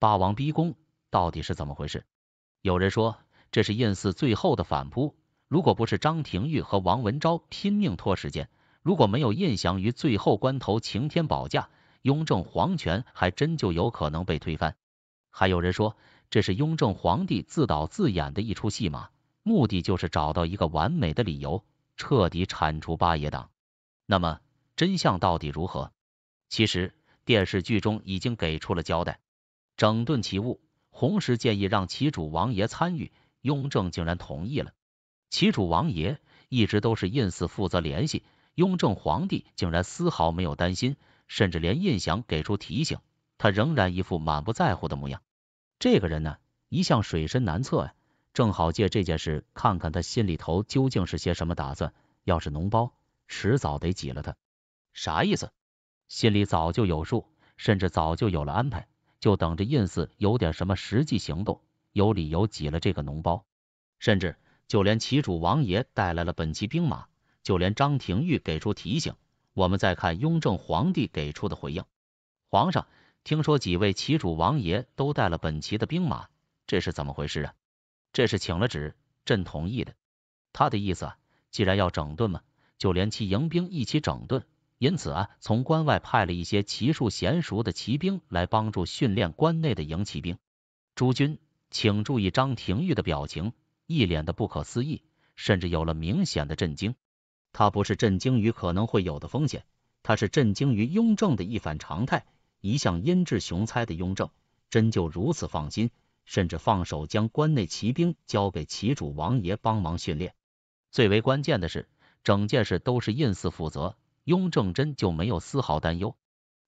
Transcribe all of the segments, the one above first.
霸王逼宫到底是怎么回事？有人说这是胤祀最后的反扑，如果不是张廷玉和王文昭拼命拖时间，如果没有胤祥于最后关头擎天保驾，雍正皇权还真就有可能被推翻。还有人说这是雍正皇帝自导自演的一出戏码，目的就是找到一个完美的理由，彻底铲除八爷党。那么真相到底如何？其实电视剧中已经给出了交代。整顿旗务，弘时建议让齐主王爷参与，雍正竟然同意了。齐主王爷一直都是印寺负责联系，雍正皇帝竟然丝毫没有担心，甚至连印祥给出提醒，他仍然一副满不在乎的模样。这个人呢，一向水深难测呀，正好借这件事看看他心里头究竟是些什么打算。要是脓包，迟早得挤了他。啥意思？心里早就有数，甚至早就有了安排。就等着印寺有点什么实际行动，有理由挤了这个脓包，甚至就连旗主王爷带来了本旗兵马，就连张廷玉给出提醒，我们再看雍正皇帝给出的回应。皇上，听说几位旗主王爷都带了本旗的兵马，这是怎么回事啊？这是请了旨，朕同意的。他的意思，既然要整顿嘛，就连其营兵一起整顿。因此啊，从关外派了一些骑术娴熟的骑兵来帮助训练关内的营骑兵。诸君，请注意，张廷玉的表情一脸的不可思议，甚至有了明显的震惊。他不是震惊于可能会有的风险，他是震惊于雍正的一反常态。一向阴智雄猜的雍正，真就如此放心，甚至放手将关内骑兵交给旗主王爷帮忙训练。最为关键的是，整件事都是印赐负责。雍正真就没有丝毫担忧。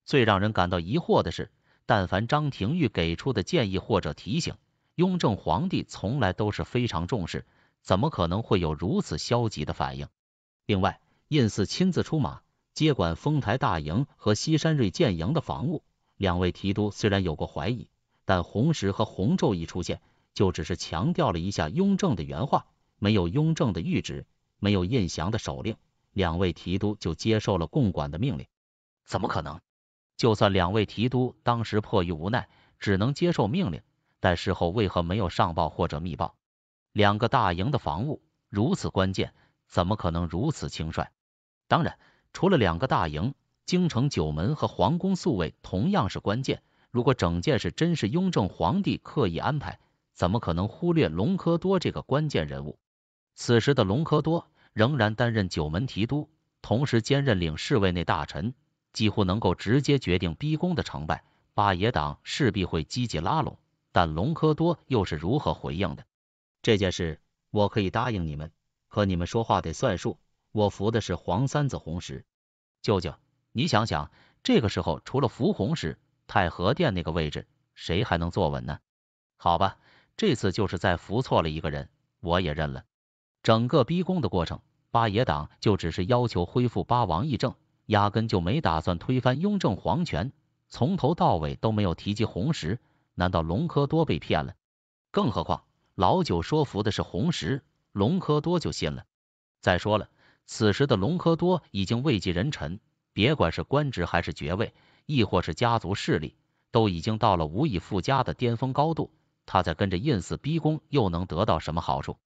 最让人感到疑惑的是，但凡张廷玉给出的建议或者提醒，雍正皇帝从来都是非常重视，怎么可能会有如此消极的反应？另外，胤祀亲自出马接管丰台大营和西山瑞建营的防务，两位提督虽然有过怀疑，但红石和红昼一出现，就只是强调了一下雍正的原话，没有雍正的谕旨，没有胤祥的手令。两位提督就接受了共管的命令，怎么可能？就算两位提督当时迫于无奈，只能接受命令，但事后为何没有上报或者密报？两个大营的防务如此关键，怎么可能如此轻率？当然，除了两个大营，京城九门和皇宫宿卫同样是关键。如果整件事真是雍正皇帝刻意安排，怎么可能忽略隆科多这个关键人物？此时的隆科多。仍然担任九门提督，同时兼任领侍卫内大臣，几乎能够直接决定逼宫的成败。八爷党势必会积极拉拢，但隆科多又是如何回应的？这件事我可以答应你们，可你们说话得算数。我扶的是黄三子弘时，舅舅，你想想，这个时候除了扶弘时，太和殿那个位置谁还能坐稳呢？好吧，这次就是再扶错了一个人，我也认了。整个逼宫的过程，八爷党就只是要求恢复八王议政，压根就没打算推翻雍正皇权，从头到尾都没有提及红石。难道隆科多被骗了？更何况老九说服的是红石，隆科多就信了。再说了，此时的隆科多已经位极人臣，别管是官职还是爵位，亦或是家族势力，都已经到了无以复加的巅峰高度，他再跟着胤祀逼宫又能得到什么好处？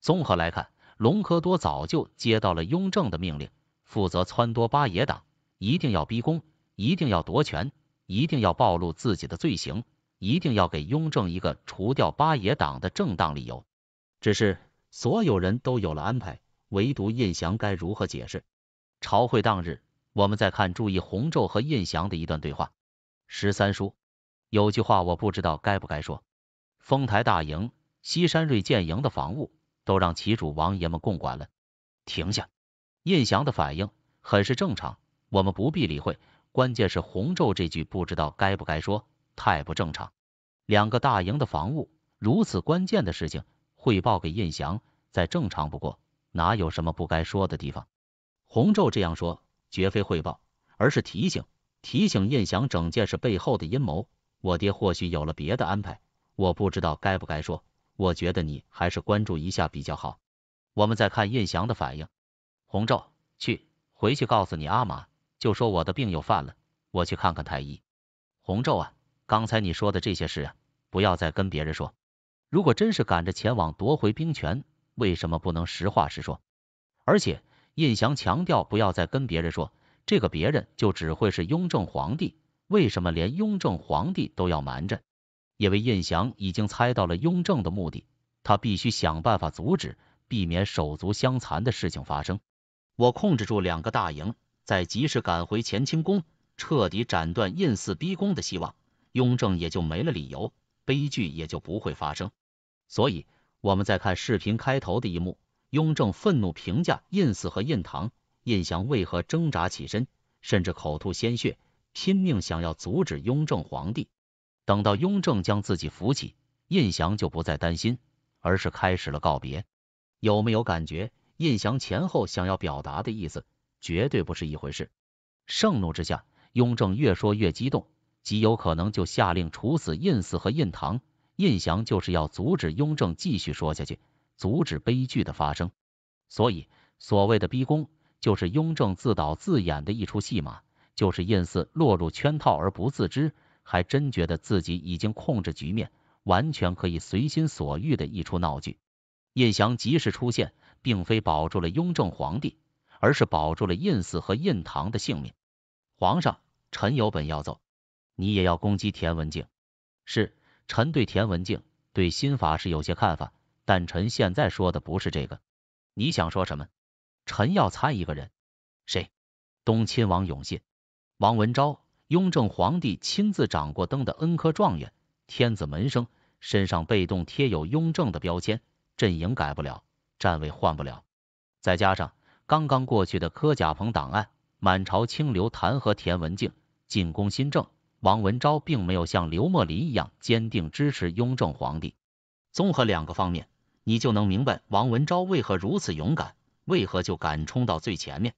综合来看，隆科多早就接到了雍正的命令，负责撺掇八爷党，一定要逼宫，一定要夺权，一定要暴露自己的罪行，一定要给雍正一个除掉八爷党的正当理由。只是所有人都有了安排，唯独胤祥该如何解释？朝会当日，我们在看注意洪昼和胤祥的一段对话。十三叔，有句话我不知道该不该说，丰台大营西山瑞建营的防务。都让旗主王爷们共管了。停下，印祥的反应很是正常，我们不必理会。关键是红昼这句不知道该不该说，太不正常。两个大营的防务如此关键的事情，汇报给印祥再正常不过，哪有什么不该说的地方？红昼这样说，绝非汇报，而是提醒，提醒印祥整件事背后的阴谋。我爹或许有了别的安排，我不知道该不该说。我觉得你还是关注一下比较好。我们再看印祥的反应。洪昼，去，回去告诉你阿玛，就说我的病又犯了，我去看看太医。洪昼啊，刚才你说的这些事啊，不要再跟别人说。如果真是赶着前往夺回兵权，为什么不能实话实说？而且印祥强调不要再跟别人说，这个别人就只会是雍正皇帝。为什么连雍正皇帝都要瞒着？因为胤祥已经猜到了雍正的目的，他必须想办法阻止，避免手足相残的事情发生。我控制住两个大营，再及时赶回乾清宫，彻底斩断胤祀逼宫的希望，雍正也就没了理由，悲剧也就不会发生。所以，我们在看视频开头的一幕，雍正愤怒评价胤祀和胤堂，胤祥为何挣扎起身，甚至口吐鲜血，拼命想要阻止雍正皇帝。等到雍正将自己扶起，印祥就不再担心，而是开始了告别。有没有感觉，印祥前后想要表达的意思绝对不是一回事？盛怒之下，雍正越说越激动，极有可能就下令处死印四和印堂。印祥就是要阻止雍正继续说下去，阻止悲剧的发生。所以，所谓的逼宫，就是雍正自导自演的一出戏码，就是印四落入圈套而不自知。还真觉得自己已经控制局面，完全可以随心所欲的一出闹剧。印祥及时出现，并非保住了雍正皇帝，而是保住了胤祀和印堂的性命。皇上，臣有本要奏，你也要攻击田文静。是，臣对田文静对新法是有些看法，但臣现在说的不是这个。你想说什么？臣要参一个人。谁？东亲王永信。王文昭。雍正皇帝亲自掌过灯的恩科状元、天子门生，身上被动贴有雍正的标签，阵营改不了，站位换不了。再加上刚刚过去的科甲朋档案，满朝清流弹劾田文镜进攻新政，王文昭并没有像刘墨林一样坚定支持雍正皇帝。综合两个方面，你就能明白王文昭为何如此勇敢，为何就敢冲到最前面。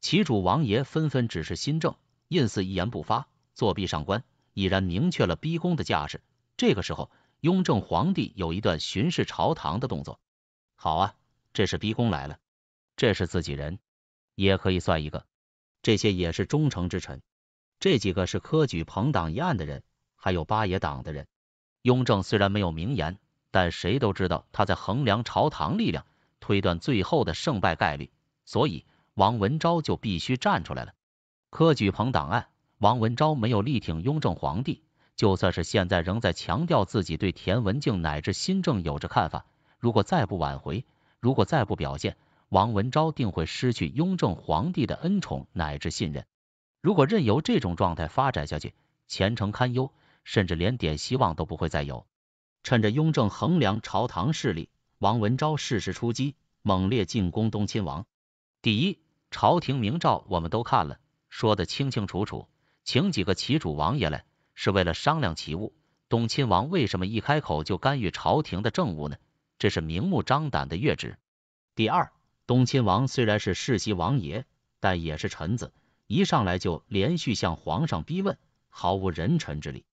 其主王爷纷纷指示新政。胤祀一言不发，作壁上观，已然明确了逼宫的架势。这个时候，雍正皇帝有一段巡视朝堂的动作。好啊，这是逼宫来了，这是自己人，也可以算一个。这些也是忠诚之臣，这几个是科举朋党一案的人，还有八爷党的人。雍正虽然没有明言，但谁都知道他在衡量朝堂力量，推断最后的胜败概率。所以，王文昭就必须站出来了。科举棚档案，王文昭没有力挺雍正皇帝，就算是现在仍在强调自己对田文静乃至新政有着看法。如果再不挽回，如果再不表现，王文昭定会失去雍正皇帝的恩宠乃至信任。如果任由这种状态发展下去，前程堪忧，甚至连点希望都不会再有。趁着雍正衡量朝堂势力，王文昭适时出击，猛烈进攻东亲王。第一，朝廷明诏我们都看了。说的清清楚楚，请几个旗主王爷来是为了商量旗务。东亲王为什么一开口就干预朝廷的政务呢？这是明目张胆的越职。第二，东亲王虽然是世袭王爷，但也是臣子，一上来就连续向皇上逼问，毫无人臣之礼。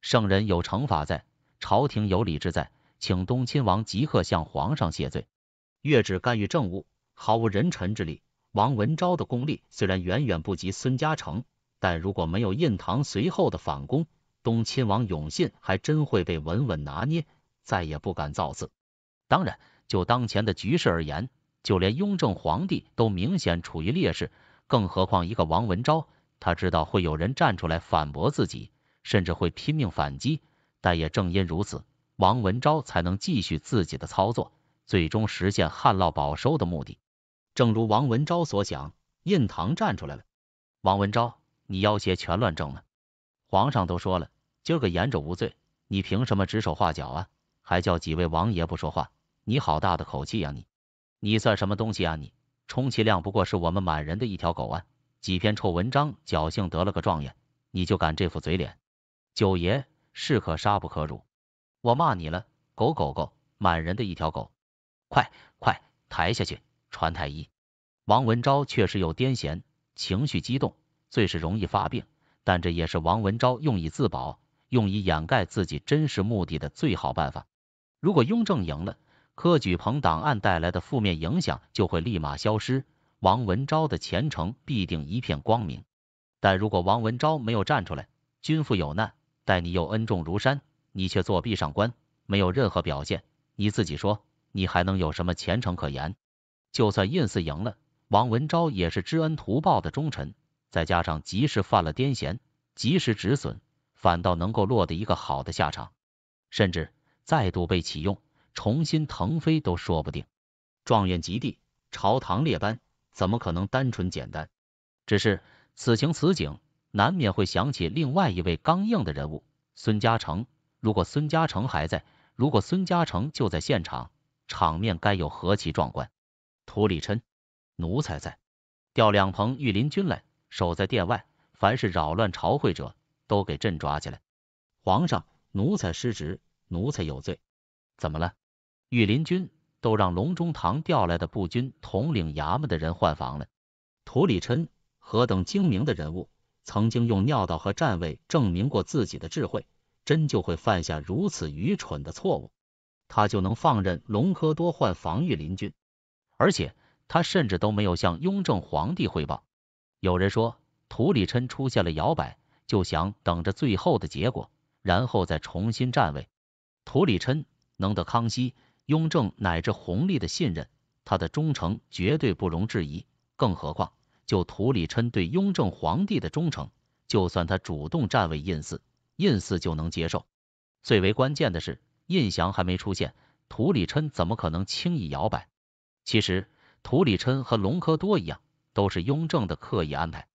圣人有惩罚在，朝廷有礼制在，请东亲王即刻向皇上谢罪，越职干预政务，毫无人臣之礼。王文昭的功力虽然远远不及孙家成，但如果没有印堂随后的反攻，东亲王永信还真会被稳稳拿捏，再也不敢造次。当然，就当前的局势而言，就连雍正皇帝都明显处于劣势，更何况一个王文昭？他知道会有人站出来反驳自己，甚至会拼命反击，但也正因如此，王文昭才能继续自己的操作，最终实现旱涝保收的目的。正如王文昭所想，印堂站出来了。王文昭，你要挟全乱政了。皇上都说了，今个言者无罪，你凭什么指手画脚啊？还叫几位王爷不说话？你好大的口气呀你！你算什么东西啊你？充其量不过是我们满人的一条狗啊！几篇臭文章侥幸得了个状元，你就敢这副嘴脸？九爷，士可杀不可辱。我骂你了，狗狗狗，满人的一条狗！快快抬下去！传太医，王文昭确实有癫痫，情绪激动最是容易发病。但这也是王文昭用以自保、用以掩盖自己真实目的的最好办法。如果雍正赢了，科举朋档案带来的负面影响就会立马消失，王文昭的前程必定一片光明。但如果王文昭没有站出来，君父有难，待你又恩重如山，你却作壁上观，没有任何表现，你自己说，你还能有什么前程可言？就算胤祀赢了，王文昭也是知恩图报的忠臣，再加上及时犯了癫痫，及时止损，反倒能够落得一个好的下场，甚至再度被启用，重新腾飞都说不定。状元及第，朝堂列班，怎么可能单纯简单？只是此情此景，难免会想起另外一位刚硬的人物——孙嘉诚。如果孙嘉诚还在，如果孙嘉诚就在现场，场面该有何其壮观！涂里琛，奴才在。调两棚御林军来，守在殿外。凡是扰乱朝会者，都给朕抓起来。皇上，奴才失职，奴才有罪。怎么了？御林军都让隆中堂调来的步军统领衙门的人换防了。涂里琛，何等精明的人物，曾经用尿道和站位证明过自己的智慧，真就会犯下如此愚蠢的错误？他就能放任隆科多换防御林军？而且他甚至都没有向雍正皇帝汇报。有人说，图里琛出现了摇摆，就想等着最后的结果，然后再重新站位。图里琛能得康熙、雍正乃至弘历的信任，他的忠诚绝对不容置疑。更何况，就图里琛对雍正皇帝的忠诚，就算他主动站位胤祀，胤祀就能接受。最为关键的是，胤祥还没出现，图里琛怎么可能轻易摇摆？其实，图里琛和隆科多一样，都是雍正的刻意安排。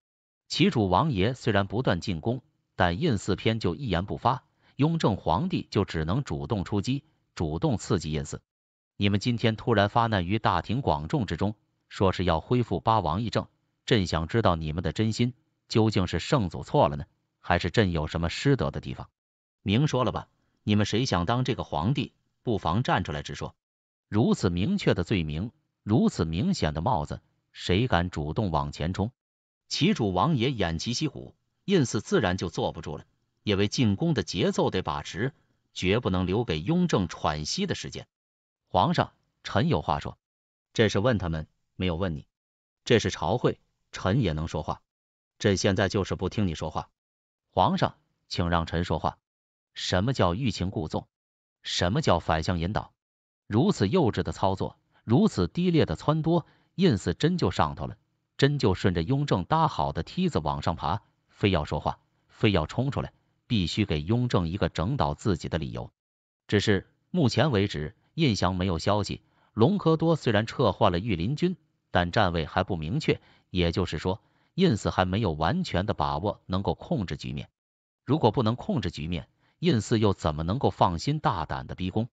其主王爷虽然不断进攻，但胤祀偏就一言不发，雍正皇帝就只能主动出击，主动刺激胤祀。你们今天突然发难于大庭广众之中，说是要恢复八王议政，朕想知道你们的真心究竟是圣祖错了呢，还是朕有什么失德的地方？明说了吧，你们谁想当这个皇帝，不妨站出来直说。如此明确的罪名。如此明显的帽子，谁敢主动往前冲？齐主王爷偃旗息鼓，胤祀自然就坐不住了，因为进攻的节奏得把持，绝不能留给雍正喘息的时间。皇上，臣有话说。这是问他们，没有问你。这是朝会，臣也能说话。朕现在就是不听你说话。皇上，请让臣说话。什么叫欲擒故纵？什么叫反向引导？如此幼稚的操作！如此低劣的撺掇，胤斯真就上头了，真就顺着雍正搭好的梯子往上爬，非要说话，非要冲出来，必须给雍正一个整倒自己的理由。只是目前为止，印祥没有消息，隆科多虽然撤换了御林军，但站位还不明确，也就是说，n s 还没有完全的把握能够控制局面。如果不能控制局面，胤斯又怎么能够放心大胆的逼宫？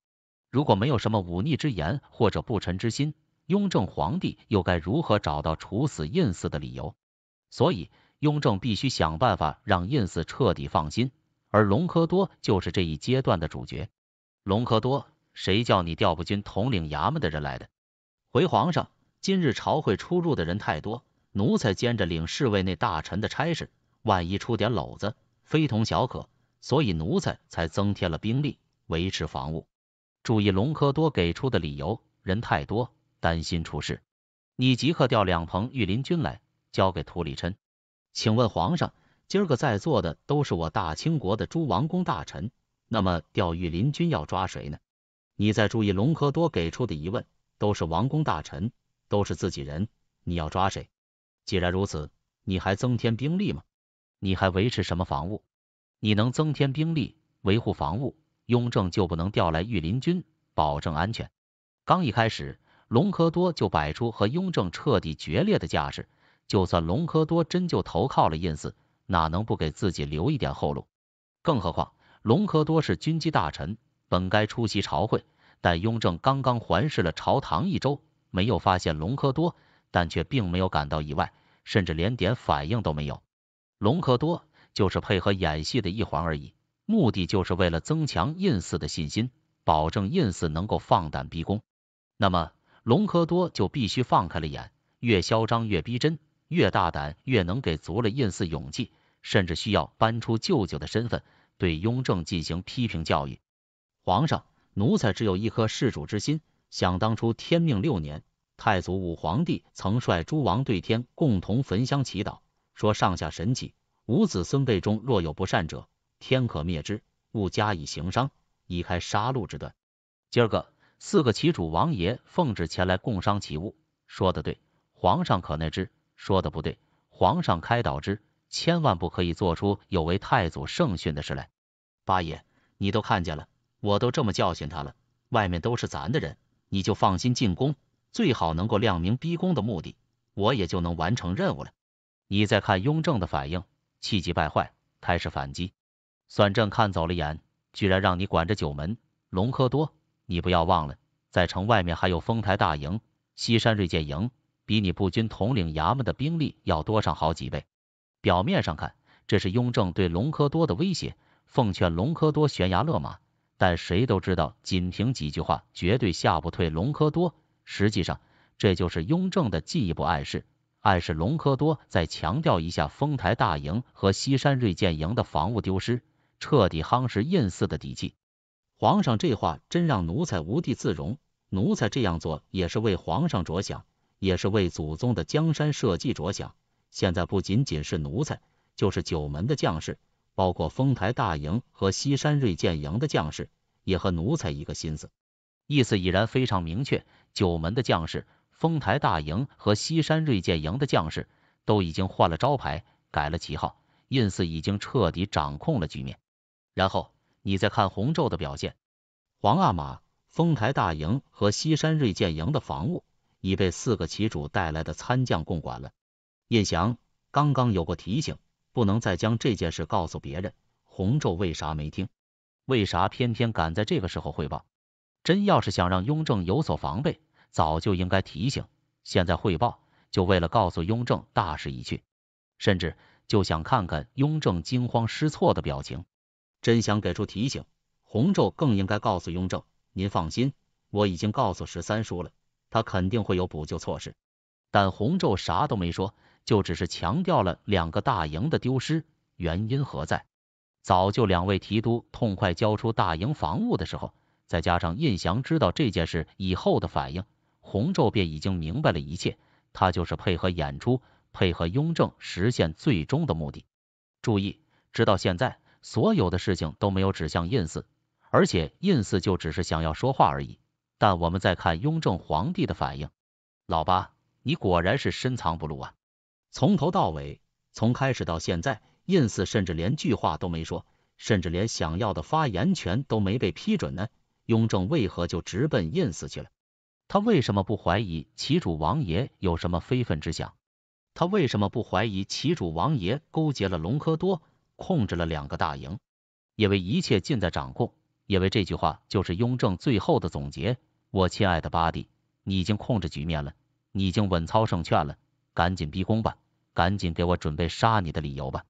如果没有什么忤逆之言或者不臣之心，雍正皇帝又该如何找到处死胤祀的理由？所以，雍正必须想办法让胤祀彻底放心，而隆科多就是这一阶段的主角。隆科多，谁叫你调步军统领衙门的人来的？回皇上，今日朝会出入的人太多，奴才兼着领侍卫那大臣的差事，万一出点篓子，非同小可，所以奴才才增添了兵力，维持防务。注意隆科多给出的理由，人太多，担心出事。你即刻调两棚御林军来，交给图里琛。请问皇上，今儿个在座的都是我大清国的诸王公大臣，那么调御林军要抓谁呢？你再注意隆科多给出的疑问，都是王公大臣，都是自己人，你要抓谁？既然如此，你还增添兵力吗？你还维持什么防务？你能增添兵力维护防务？雍正就不能调来御林军保证安全。刚一开始，隆科多就摆出和雍正彻底决裂的架势。就算隆科多真就投靠了胤祀，哪能不给自己留一点后路？更何况隆科多是军机大臣，本该出席朝会，但雍正刚刚环视了朝堂一周，没有发现隆科多，但却并没有感到意外，甚至连点反应都没有。隆科多就是配合演戏的一环而已。目的就是为了增强胤祀的信心，保证胤祀能够放胆逼宫。那么隆科多就必须放开了眼，越嚣张越逼真，越大胆越能给足了胤祀勇气，甚至需要搬出舅舅的身份，对雍正进行批评教育。皇上，奴才只有一颗事主之心。想当初天命六年，太祖武皇帝曾率诸王对天共同焚香祈祷，说上下神启，吾子孙辈中若有不善者。天可灭之，勿加以行商，以开杀戮之端。今儿个四个旗主王爷奉旨前来共商其物，说的对，皇上可那之；说的不对，皇上开导之。千万不可以做出有违太祖圣训的事来。八爷，你都看见了，我都这么教训他了，外面都是咱的人，你就放心进宫，最好能够亮明逼宫的目的，我也就能完成任务了。你再看雍正的反应，气急败坏，开始反击。算朕看走了眼，居然让你管着九门。隆科多，你不要忘了，在城外面还有丰台大营、西山锐剑营，比你步军统领衙门的兵力要多上好几倍。表面上看，这是雍正对隆科多的威胁，奉劝隆科多悬崖勒马。但谁都知道，仅凭几句话绝对吓不退隆科多。实际上，这就是雍正的进一步暗示，暗示隆科多再强调一下丰台大营和西山锐剑营的防务丢失。彻底夯实胤祀的底气。皇上这话真让奴才无地自容。奴才这样做也是为皇上着想，也是为祖宗的江山社稷着想。现在不仅仅是奴才，就是九门的将士，包括丰台大营和西山瑞建营的将士，也和奴才一个心思。意思已然非常明确。九门的将士、丰台大营和西山瑞建营的将士都已经换了招牌，改了旗号，胤祀已经彻底掌控了局面。然后你再看洪昼的表现，皇阿玛、丰台大营和西山瑞建营的防务已被四个旗主带来的参将共管了。印祥刚刚有过提醒，不能再将这件事告诉别人。洪昼为啥没听？为啥偏偏敢在这个时候汇报？真要是想让雍正有所防备，早就应该提醒。现在汇报，就为了告诉雍正大势已去，甚至就想看看雍正惊慌失措的表情。真想给出提醒，洪昼更应该告诉雍正，您放心，我已经告诉十三叔了，他肯定会有补救措施。但洪昼啥都没说，就只是强调了两个大营的丢失原因何在。早就两位提督痛快交出大营防务的时候，再加上印祥知道这件事以后的反应，洪昼便已经明白了一切。他就是配合演出，配合雍正实现最终的目的。注意，直到现在。所有的事情都没有指向胤斯，而且胤斯就只是想要说话而已。但我们再看雍正皇帝的反应，老八，你果然是深藏不露啊！从头到尾，从开始到现在，胤斯甚至连句话都没说，甚至连想要的发言权都没被批准呢。雍正为何就直奔胤斯去了？他为什么不怀疑齐主王爷有什么非分之想？他为什么不怀疑齐主王爷勾结了隆科多？控制了两个大营，因为一切尽在掌控，因为这句话就是雍正最后的总结。我亲爱的八弟，你已经控制局面了，你已经稳操胜券了，赶紧逼宫吧，赶紧给我准备杀你的理由吧。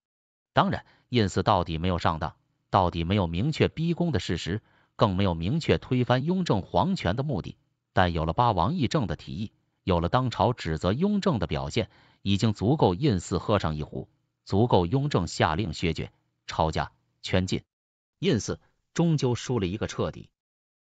当然，胤祀到底没有上当，到底没有明确逼宫的事实，更没有明确推翻雍正皇权的目的，但有了八王议政的提议，有了当朝指责雍正的表现，已经足够胤祀喝上一壶。足够雍正下令削爵、抄家、圈禁，胤祀终究输了一个彻底。